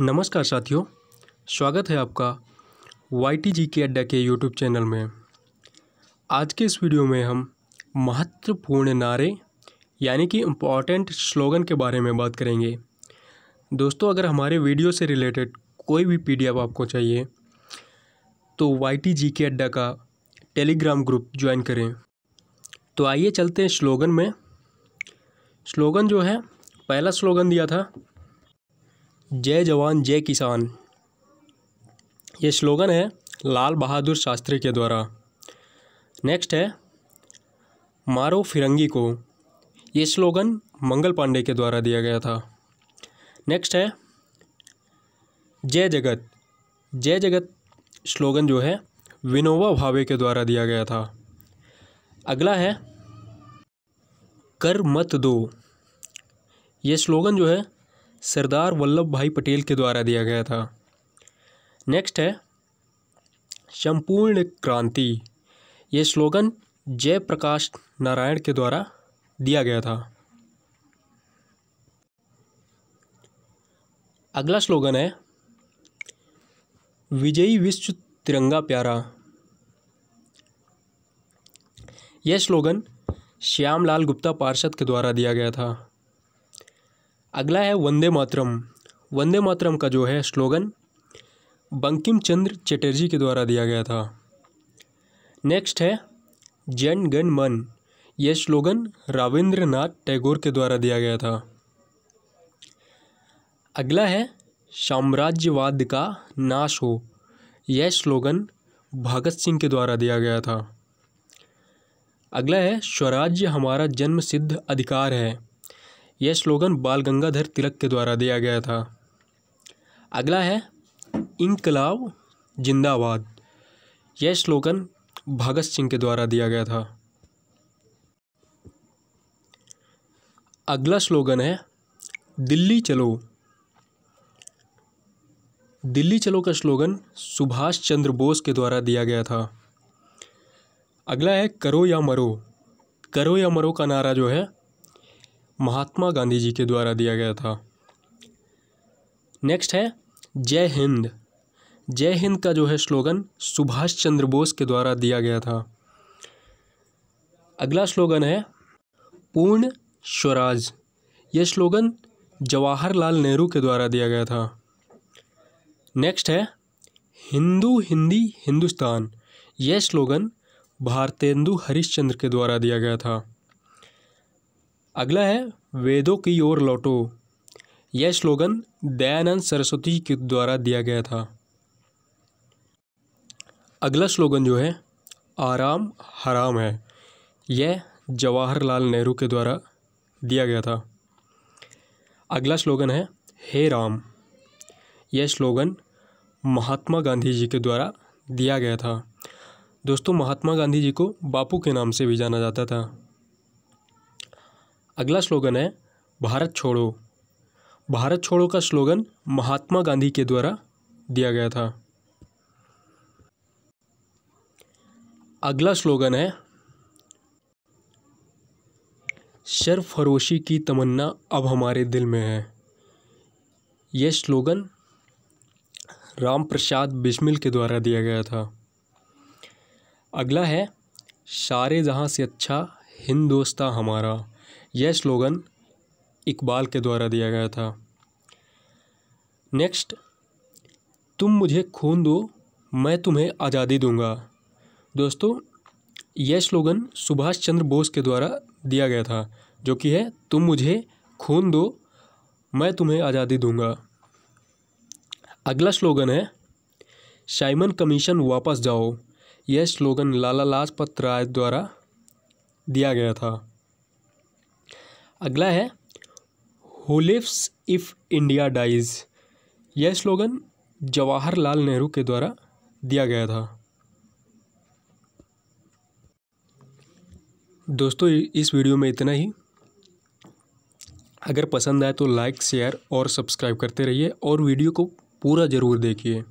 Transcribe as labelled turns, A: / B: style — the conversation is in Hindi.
A: नमस्कार साथियों स्वागत है आपका वाई टी जी के अड्डा के यूट्यूब चैनल में आज के इस वीडियो में हम महत्वपूर्ण नारे यानी कि इम्पॉर्टेंट स्लोगन के बारे में बात करेंगे दोस्तों अगर हमारे वीडियो से रिलेटेड कोई भी पी आपको चाहिए तो वाई टी जी के अड्डा का टेलीग्राम ग्रुप ज्वाइन करें तो आइए चलते हैं स्लोगन में स्लोगन जो है पहला स्लोगन दिया था जय जवान जय किसान ये स्लोगन है लाल बहादुर शास्त्री के द्वारा नेक्स्ट है मारो फिरंगी को ये स्लोगन मंगल पांडे के द्वारा दिया गया था नेक्स्ट है जय जगत जय जगत स्लोगन जो है विनोवा भावे के द्वारा दिया गया था अगला है कर मत दो ये स्लोगन जो है सरदार वल्लभ भाई पटेल के द्वारा दिया गया था नेक्स्ट है संपूर्ण क्रांति ये स्लोगन जयप्रकाश नारायण के द्वारा दिया गया था अगला स्लोगन है विजयी विश्व तिरंगा प्यारा यह स्लोगन श्यामलाल गुप्ता पार्षद के द्वारा दिया गया था अगला है वंदे मातरम वंदे मातरम का जो है स्लोगन बंकिम चंद्र चटर्जी के द्वारा दिया गया था नेक्स्ट है जन गण मन यह स्लोगन राविंद्र नाथ टैगोर के द्वारा दिया गया था अगला है साम्राज्यवाद का नाश हो यह स्लोगन भगत सिंह के द्वारा दिया गया था अगला है स्वराज्य हमारा जन्म सिद्ध अधिकार है यह स्लोगन बाल गंगाधर तिलक के द्वारा दिया गया था अगला है इंकलाब जिंदाबाद यह स्लोगन भगत सिंह के द्वारा दिया गया था अगला स्लोगन है दिल्ली चलो दिल्ली चलो का स्लोगन सुभाष चंद्र बोस के द्वारा दिया गया था अगला है करो या मरो करो या मरो का नारा जो है महात्मा गांधी जी के द्वारा दिया गया था नेक्स्ट है जय हिंद जय हिंद का जो है स्लोगन सुभाष चंद्र बोस के द्वारा दिया गया था अगला स्लोगन है पूर्ण स्वराज यह स्लोगन जवाहरलाल नेहरू के द्वारा दिया गया था नेक्स्ट है हिंदू हिंदी हिंदुस्तान यह स्लोगन भारतेंदु हरिश्चंद्र के द्वारा दिया गया था अगला है वेदों की ओर लौटो यह स्लोगन दयानंद सरस्वती के द्वारा दिया गया था अगला स्लोगन जो है आराम हराम है यह जवाहरलाल नेहरू के द्वारा दिया गया था अगला स्लोगन है हे राम यह स्लोगन महात्मा गांधी जी के द्वारा दिया गया था दोस्तों महात्मा गांधी जी को बापू के नाम से भी जाना जाता था अगला स्लोगन है भारत छोड़ो भारत छोड़ो का स्लोगन महात्मा गांधी के द्वारा दिया गया था अगला स्लोगन है शरफरोशी की तमन्ना अब हमारे दिल में है यह स्लोगन राम प्रसाद बिस्मिल के द्वारा दिया गया था अगला है सारे जहाँ से अच्छा हिंदोस्ता हमारा यह स्लोगन इकबाल के द्वारा दिया गया था नेक्स्ट तुम मुझे खून दो मैं तुम्हें आज़ादी दूंगा दोस्तों यह स्लोगन सुभाष चंद्र बोस के द्वारा दिया गया था जो कि है तुम मुझे खून दो मैं तुम्हें आज़ादी दूंगा अगला स्लोगन है साइमन कमीशन वापस जाओ यह स्लोगन लाला लाजपत राय द्वारा दिया गया था अगला है who lives if India dies यह स्लोगन जवाहरलाल नेहरू के द्वारा दिया गया था दोस्तों इस वीडियो में इतना ही अगर पसंद आए तो लाइक शेयर और सब्सक्राइब करते रहिए और वीडियो को पूरा ज़रूर देखिए